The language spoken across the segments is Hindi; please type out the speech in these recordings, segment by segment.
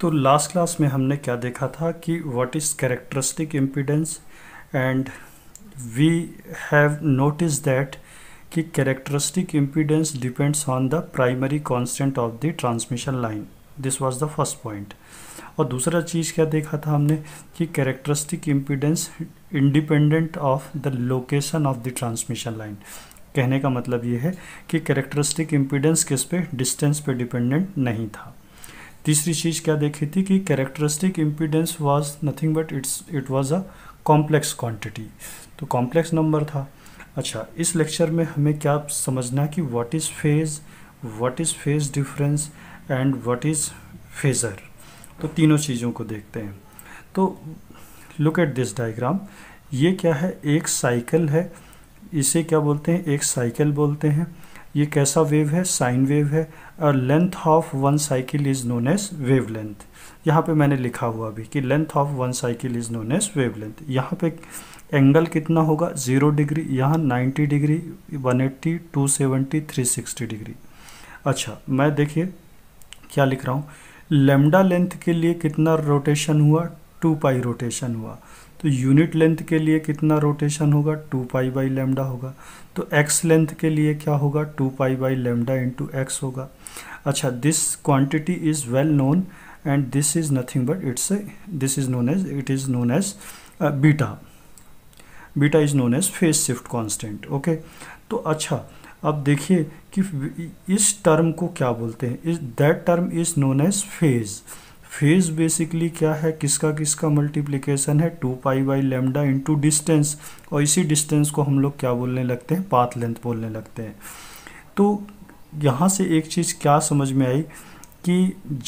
तो लास्ट क्लास में हमने क्या देखा था कि what is characteristic impedance and we have notice that कि characteristic impedance depends on the primary constant of the transmission line this was the first point और दूसरा चीज़ क्या देखा था हमने कि characteristic impedance independent of the location of the transmission line कहने का मतलब ये है कि कैरेक्टरिस्टिक इम्पीडेंस किस पे डिस्टेंस पे डिपेंडेंट नहीं था तीसरी चीज़ क्या देखी थी कि characteristic impedance was nothing but it's it was a complex quantity तो कॉम्प्लेक्स नंबर था अच्छा इस लेक्चर में हमें क्या समझना कि what is phase what is phase difference and what is phasor तो तीनों चीज़ों को देखते हैं तो लुक एट दिस डायग्राम ये क्या है एक साइकिल है इसे क्या बोलते हैं एक साइकिल बोलते हैं ये कैसा वेव है साइन वेव है और length of one cycle is known as wavelength यहाँ पर मैंने लिखा हुआ भी कि length of one cycle is known as wavelength यहाँ पर एंगल कितना होगा ज़ीरो डिग्री यहाँ ninety degree one eighty two seventy three sixty degree अच्छा मैं देखिए क्या लिख रहा हूँ लेमडा लेंथ के लिए कितना रोटेशन हुआ टू पाई रोटेशन हुआ तो यूनिट लेंथ के लिए कितना रोटेशन होगा टू पाई बाई लेमडा होगा तो एक्स लेंथ के लिए क्या होगा two pi by lambda into X होगा अच्छा this quantity is well known and this is nothing but it's this is known as it is known as beta beta is known as phase shift constant okay तो अच्छा अब देखिए कि इस टर्म को क्या बोलते हैं इस that term is known as phase phase basically क्या है किसका किसका मल्टीप्लिकेशन है two pi by lambda into distance और इसी डिस्टेंस को हम लोग क्या बोलने लगते हैं पाथ लेंथ बोलने लगते हैं तो यहाँ से एक चीज़ क्या समझ में आई कि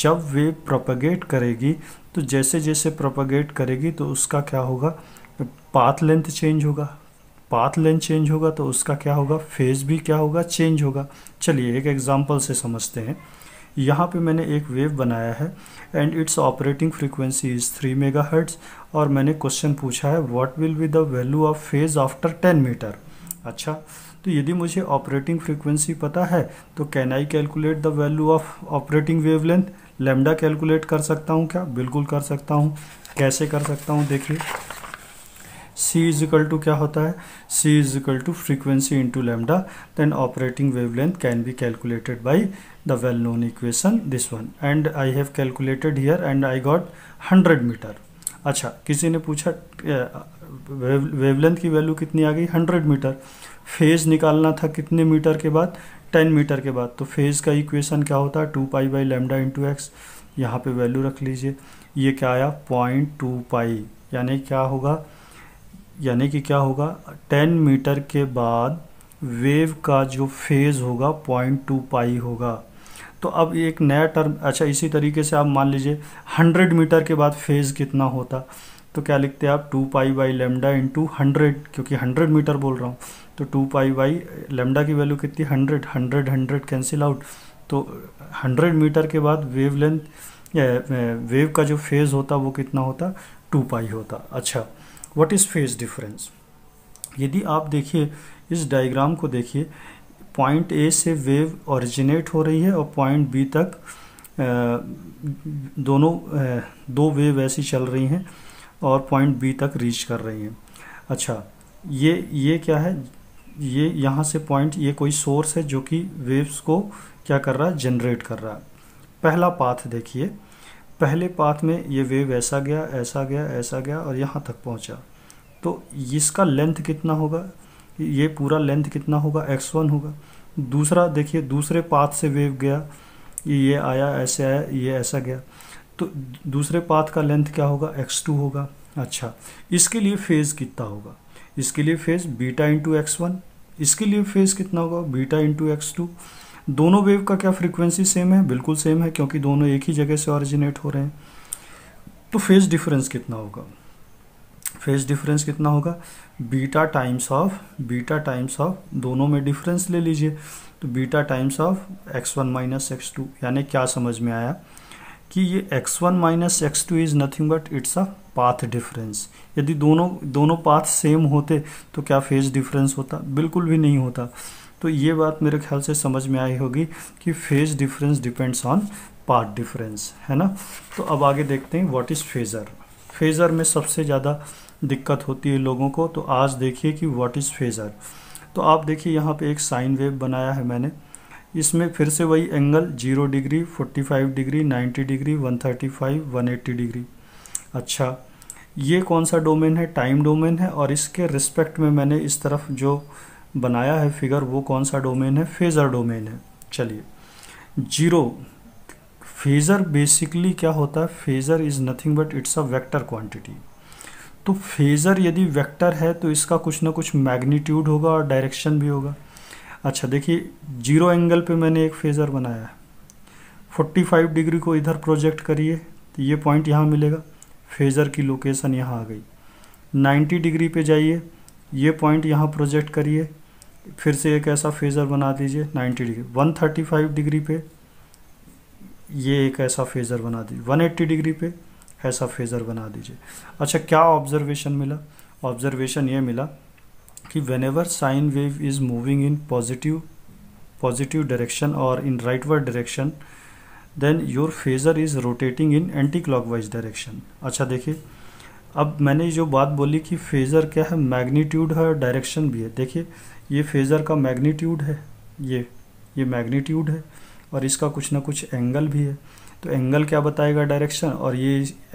जब वे प्रोपगेट करेगी तो जैसे जैसे प्रोपगेट करेगी तो उसका क्या होगा पाथ लेंथ चेंज होगा पाथ लेंथ चेंज होगा तो उसका क्या होगा फेज भी क्या होगा चेंज होगा चलिए एक एग्जांपल से समझते हैं यहाँ पे मैंने एक वेव बनाया है and it's operating frequency is three mega और मैंने क्वेश्चन पूछा है what will be the value of phase after ten metre अच्छा तो यदि मुझे ऑपरेटिंग फ्रीक्वेंसी पता है तो can I calculate the value of operating wave lambda calculate कर सकता हूँ क्या बिल्कुल कर सकता हूँ कैसे कर सकता हूँ देखिए सी इज इक्वल टू क्या होता है C is equal to frequency into lambda then operating wavelength can be calculated by the well known equation this one and I have calculated here and I got hundred metre अच्छा किसी ने पूछा वेवलेंथ की वैल्यू कितनी आ गई हंड्रेड मीटर फेज निकालना था कितने मीटर के बाद टेन मीटर के बाद तो फेज का इक्वेशन क्या होता है two pi by lambda into X यहाँ पर वैल्यू रख लीजिए ये क्या आया पॉइंट टू पाई यानी क्या होगा यानी कि क्या होगा 10 मीटर के बाद वेव का जो फेज़ होगा पॉइंट टू पाई होगा तो अब एक नया टर्म अच्छा इसी तरीके से आप मान लीजिए 100 मीटर के बाद फेज़ कितना होता तो क्या लिखते हैं आप two pi by lambda into hundred क्योंकि हंड्रेड मीटर बोल रहा हूँ तो टू पाई बाई लेमडा की वैल्यू कितनी hundred hundred hundred cancel out तो हंड्रेड मीटर के बाद वेव लेंथ वेव का जो फेज़ होता वो कितना होता टू पाई होता अच्छा व्हाट इज़ फेज डिफरेंस यदि आप देखिए इस डायग्राम को देखिए पॉइंट ए से वेव ओरिजिनेट हो रही है और पॉइंट बी तक दोनों दो वेव ऐसी चल रही हैं और पॉइंट बी तक रीच कर रही हैं अच्छा ये ये क्या है ये यहाँ से पॉइंट ये कोई सोर्स है जो कि वेव्स को क्या कर रहा है जनरेट कर रहा है पहला पाथ देखिए पहले पाथ में ये वेव ऐसा गया ऐसा गया ऐसा गया और यहाँ तक पहुँचा तो इसका लेंथ कितना होगा ये पूरा लेंथ कितना होगा एक्स वन होगा दूसरा देखिए दूसरे पाथ से वेव गया ये आया ऐसे आया ये ऐसा गया तो दूसरे पाथ का लेंथ क्या होगा एक्स टू होगा अच्छा इसके लिए फेज़ कितना होगा इसके लिए phase beta into X one इसके लिए फेज़ कितना होगा बीटा इंटू एक्स टू दोनों वेव का क्या फ्रीक्वेंसी सेम है बिल्कुल सेम है क्योंकि दोनों एक ही जगह से ऑरिजिनेट हो रहे हैं तो फेज डिफरेंस कितना होगा फेज डिफरेंस कितना होगा beta times of beta times of दोनों में डिफरेंस ले लीजिए तो beta times of X one minus X two यानी क्या समझ में आया कि ये X one minus X two is nothing but it's a path difference यदि दोनों दोनों पाथ सेम होते तो क्या फेज डिफरेंस होता बिल्कुल भी नहीं होता तो ये बात मेरे ख्याल से समझ में आई होगी कि phase difference depends on path difference है ना तो अब आगे देखते हैं व्हाट इज़ फेज़र फेज़र में सबसे ज़्यादा दिक्कत होती है लोगों को तो आज देखिए कि व्हाट इज़ फेज़र तो आप देखिए यहाँ पे एक साइन वेव बनाया है मैंने इसमें फिर से वही angle zero degree forty five degree ninety degree one thirty five one eighty degree अच्छा ये कौन सा डोमेन है टाइम डोमेन है और इसके रिस्पेक्ट में मैंने इस तरफ जो बनाया है फिगर वो कौन सा डोमेन है फेज़र डोमेन है चलिए जीरो फेज़र बेसिकली क्या होता है phasor is nothing but it's a vector quantity तो फेज़र यदि वेक्टर है तो इसका कुछ ना कुछ मैग्नीट्यूड होगा और डायरेक्शन भी होगा अच्छा देखिए जीरो एंगल पे मैंने एक फेज़र बनाया है 45 डिग्री को इधर प्रोजेक्ट करिए तो ये पॉइंट यहाँ मिलेगा फेज़र की लोकेशन यहाँ आ गई 90 डिग्री पे जाइए ये पॉइंट यहाँ प्रोजेक्ट करिए फिर से एक ऐसा फेज़र बना दीजिए 90 डिग्री 135 डिग्री पे ये एक ऐसा फेज़र बना दीजिए 180 डिग्री पे ऐसा फेज़र बना दीजिए अच्छा क्या ऑब्जर्वेशन मिला ऑब्जर्वेशन ये मिला कि whenever sine wave is moving in positive positive direction और in rightward direction then your phasor is rotating in anti clock direction अच्छा देखिए अब मैंने जो बात बोली कि फेज़र क्या है मैग्नीट्यूड है और डायरेक्शन भी है देखिए ये फेज़र का मैग्नीट्यूड है ये ये मैग्नीट्यूड है और इसका कुछ ना कुछ एंगल भी है तो एंगल क्या बताएगा डायरेक्शन और ये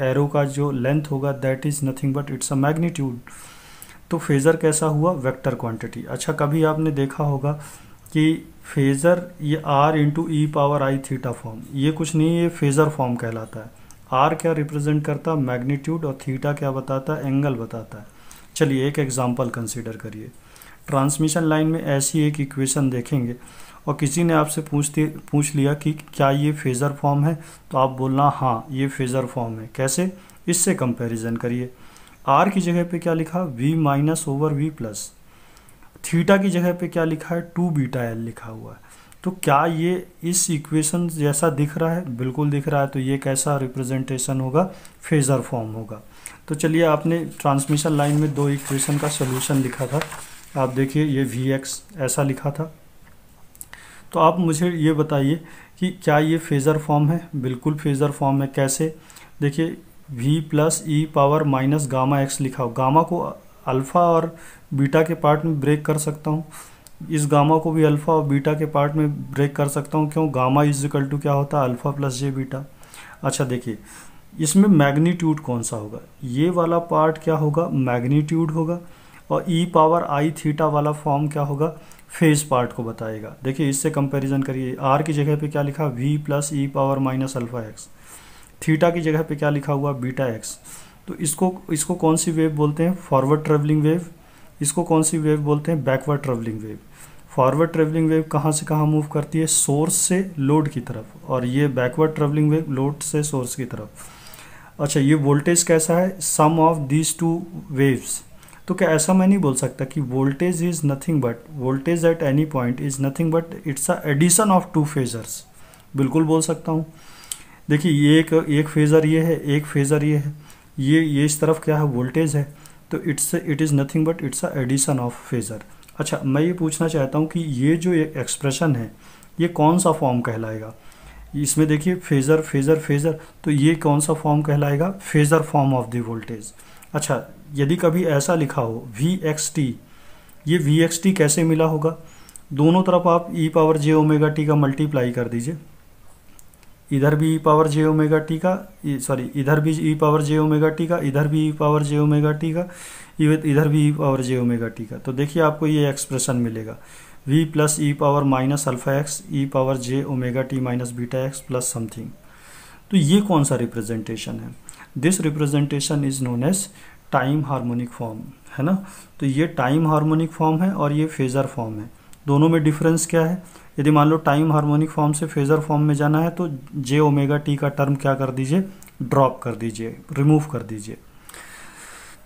एरो का जो लेंथ होगा that is nothing but it's a magnitude तो फेज़र कैसा हुआ वेक्टर क्वांटिटी अच्छा कभी आपने देखा होगा कि फेज़र ये R into e power i theta form ये कुछ नहीं ये फेज़र फॉर्म कहलाता है आर क्या रिप्रेजेंट करता मैग्नीट्यूड और थीटा क्या बताता है एंगल बताता है चलिए एक एग्जाम्पल कंसिडर करिए ट्रांसमिशन लाइन में ऐसी एक इक्वेशन देखेंगे और किसी ने आपसे पूछते पूछ लिया कि क्या ये फेज़र फॉर्म है तो आप बोलना हाँ ये फेज़र फॉर्म है कैसे इससे कंपैरिजन करिए आर की जगह पे क्या लिखा V minus over V plus theta की जगह पे क्या लिखा है टू बीटा एल लिखा हुआ है तो क्या ये इस इक्वेशन जैसा दिख रहा है बिल्कुल दिख रहा है तो ये कैसा रिप्रेजेंटेशन होगा फेजर फॉर्म होगा तो चलिए आपने ट्रांसमिशन लाइन में दो इक्वेशन का सोल्यूशन लिखा था आप देखिए ये वी एक्स ऐसा लिखा था तो आप मुझे ये बताइए कि क्या ये फेज़र फॉर्म है बिल्कुल फेज़र फॉर्म है कैसे देखिए V plus e power minus gamma X लिखा हो गामा को अल्फ़ा और बीटा के पार्ट में ब्रेक कर सकता हूँ इस गामा को भी अल्फ़ा और बीटा के पार्ट में ब्रेक कर सकता हूँ क्यों गामा इज इक्वल टू क्या होता है अल्फ़ा प्लस जे बीटा अच्छा देखिए इसमें मैग्नीट्यूड कौन सा होगा ये वाला पार्ट क्या होगा मैग्नीट्यूड होगा और ई पावर आई थीटा वाला फॉर्म क्या होगा फेज पार्ट को बताएगा देखिए इससे कंपैरिजन करिए आर की जगह पे क्या लिखा V plus e power minus alpha X theta की जगह पे क्या लिखा हुआ बीटा एक्स तो इसको इसको कौन सी वेव बोलते हैं फॉरवर्ड ट्रेवलिंग वेव इसको कौन सी वेव बोलते हैं backward travelling wave forward travelling wave कहाँ से कहाँ मूव करती है सोर्स से लोड की तरफ और ये बैकवर्ड ट्रेवलिंग वेव लोड से सोर्स की तरफ अच्छा ये वोल्टेज कैसा है sum of these two waves तो क्या ऐसा मैं नहीं बोल सकता कि voltage is nothing but voltage at any point is nothing but it's a addition of two phasors बिल्कुल बोल सकता हूँ देखिए ये एक एक फेज़र ये है एक फेज़र ये है ये ये इस तरफ क्या है वोल्टेज है तो it's it is nothing but it's a addition of phasor अच्छा मैं ये पूछना चाहता हूँ कि ये जो एक एक्सप्रेशन है ये कौन सा फॉर्म कहलाएगा इसमें देखिए फेज़र फेज़र फेज़र तो ये कौन सा फॉर्म कहलाएगा phasor form of the voltage अच्छा यदि कभी ऐसा लिखा हो वी एक्स टी ये वी एक्स टी कैसे मिला होगा दोनों तरफ आप e power j omega t का मल्टीप्लाई कर दीजिए इधर भी e power j omega t का सॉरी इधर भी e power j omega t का इधर भी e power j omega t का इधर भी e power j omega t का तो देखिए आपको ये एक्सप्रेशन मिलेगा V plus e power minus alpha x e power j omega t minus beta x plus something तो ये कौन सा रिप्रेजेंटेशन है this representation is known as time harmonic form है ना तो ये टाइम हार्मोनिक फॉर्म है और ये फेज़र फॉर्म है दोनों में डिफरेंस क्या है यदि मान लो टाइम हार्मोनिक फॉर्म से फेज़र फॉर्म में जाना है तो जे ओमेगा टी का टर्म क्या कर दीजिए ड्रॉप कर दीजिए रिमूव कर दीजिए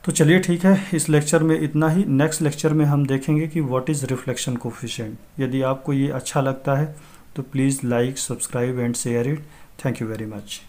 तो चलिए ठीक है इस लेक्चर में इतना ही नेक्स्ट लेक्चर में हम देखेंगे कि व्हाट इज़ रिफ्लेक्शन कोफिशेंट यदि आपको ये अच्छा लगता है तो please like subscribe and share it thank you very much